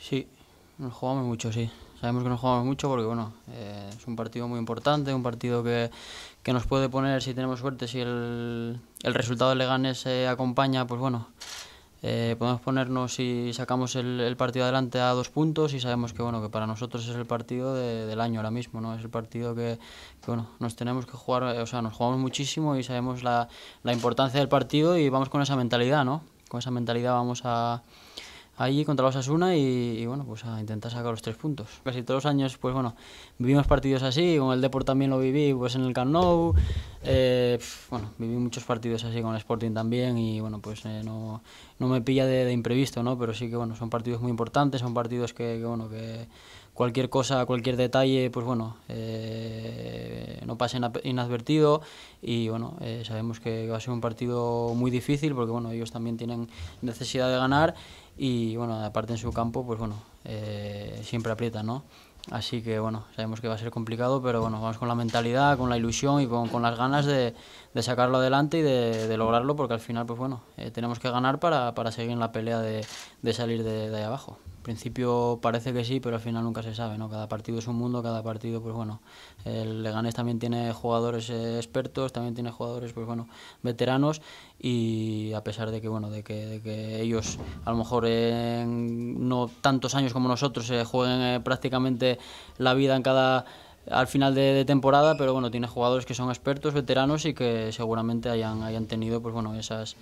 Sí, nos jugamos mucho, sí. Sabemos que nos jugamos mucho porque, bueno, eh, es un partido muy importante, un partido que, nos puede poner, si tenemos suerte, si el, resultado de Leganes se acompaña, pues bueno, eh, podemos ponernos y sacamos el, partido adelante a dos puntos y sabemos que, bueno, que para nosotros es el partido del año ahora mismo, ¿no? Es el partido que, bueno, nos tenemos que jugar, o sea, nos jugamos muchísimo y sabemos la, la importancia del partido y vamos con esa mentalidad, ¿no? Con esa mentalidad vamos a ahí contra los Asuna y, bueno, pues a intentar sacar los tres puntos. Casi todos los años, pues bueno, vivimos partidos así, con el Deport también lo viví, pues en el Camp eh, bueno, viví muchos partidos así con el Sporting también y bueno, pues eh, no, no, me pilla de, imprevisto, ¿no? Pero sí que bueno, son partidos muy importantes, son partidos que bueno, que cualquier cosa, cualquier detalle, pues bueno, eh, no pase inadvertido y bueno, eh, sabemos que va a ser un partido muy difícil porque bueno, ellos también tienen necesidad de ganar y bueno, aparte en su campo, pues bueno, eh, siempre aprieta, ¿no? Así que bueno, sabemos que va a ser complicado, pero bueno, vamos con la mentalidad, con la ilusión y con, las ganas de, de, sacarlo adelante y de, lograrlo, porque al final, pues bueno, tenemos que ganar para, seguir en la pelea de, de salir de ahí abajo. Al principio parece que sí, pero al final nunca se sabe, ¿no? Cada partido es un mundo, cada partido, pues bueno, el Leganés también tiene jugadores eh, expertos, también tiene jugadores, pues bueno, veteranos y a pesar de que, bueno, de que, ellos a lo mejor en no tantos años como nosotros eh, jueguen eh, prácticamente la vida en cada al final de, de, temporada, pero bueno, tiene jugadores que son expertos, veteranos y que seguramente hayan, hayan tenido, pues bueno, esas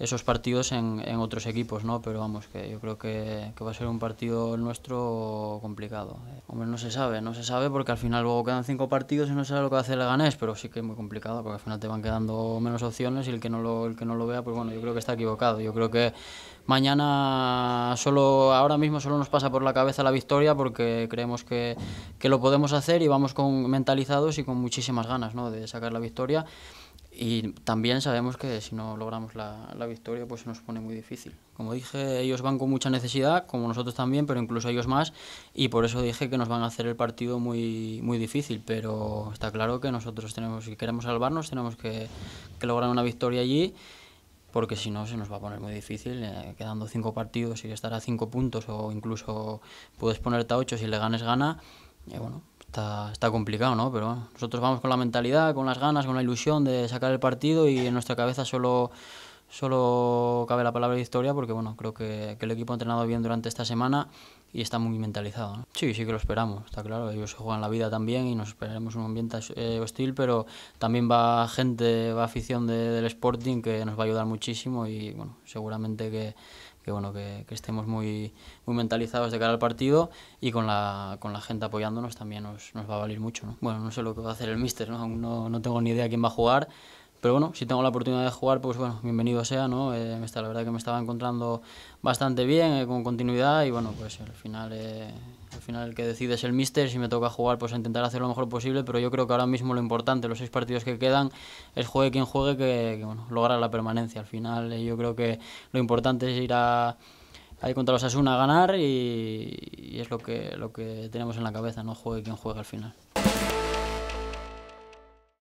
esos partidos en, otros equipos, ¿no? Pero vamos, que yo creo que, va a ser un partido nuestro complicado. hombre, no se sabe, no se sabe porque al final luego quedan cinco partidos y no se sabe lo que va a hacer el ganés, pero sí que es muy complicado porque al final te van quedando menos opciones y el que no lo, el que no lo vea, pues bueno, yo creo que está equivocado. Yo creo que mañana solo, ahora mismo solo nos pasa por la cabeza la victoria porque creemos que, que lo podemos hacer y vamos con mentalizados y con muchísimas ganas, ¿no? De sacar la victoria. Y también sabemos que si no logramos la, victoria, pues se nos pone muy difícil. Como dije, ellos van con mucha necesidad, como nosotros también, pero incluso ellos más, y por eso dije que nos van a hacer el partido muy, muy difícil. Pero está claro que nosotros tenemos, si queremos salvarnos, tenemos que, lograr una victoria allí, porque si no se nos va a poner muy difícil. Eh, quedando cinco partidos y estar a cinco puntos, o incluso puedes ponerte a ocho si le ganes, gana bueno, está, está complicado, ¿no? Pero nosotros vamos con la mentalidad, con las ganas, con la ilusión de sacar el partido y en nuestra cabeza solo solo cabe la palabra de historia porque bueno, creo que, que, el equipo ha entrenado bien durante esta semana y está muy mentalizado. Sí, sí que lo esperamos, está claro, ellos juegan la vida también y nos esperaremos un ambiente eh, hostil, pero también va gente, va afición del Sporting que nos va a ayudar muchísimo y bueno, seguramente que, bueno que, estemos muy, muy mentalizados de cara al partido y con la, con la gente apoyándonos también nos, nos va a valer mucho. ¿no? Bueno, no sé lo que va a hacer el míster, ¿no? no, no tengo ni idea quién va a jugar, pero bueno, si tengo la oportunidad de jugar, pues bueno, bienvenido sea, ¿no? Eh, está, la verdad que me estaba encontrando bastante bien, eh, con continuidad, y bueno, pues al final, eh, al final el que decide es el míster, si me toca jugar, pues intentar hacer lo mejor posible, pero yo creo que ahora mismo lo importante, los seis partidos que quedan, es juegue quien juegue, que, que bueno, lograr la permanencia. Al final yo creo que lo importante es ir a ahí contra los Asuna a ganar y, es lo que, lo que tenemos en la cabeza, no juegue quien juegue al final.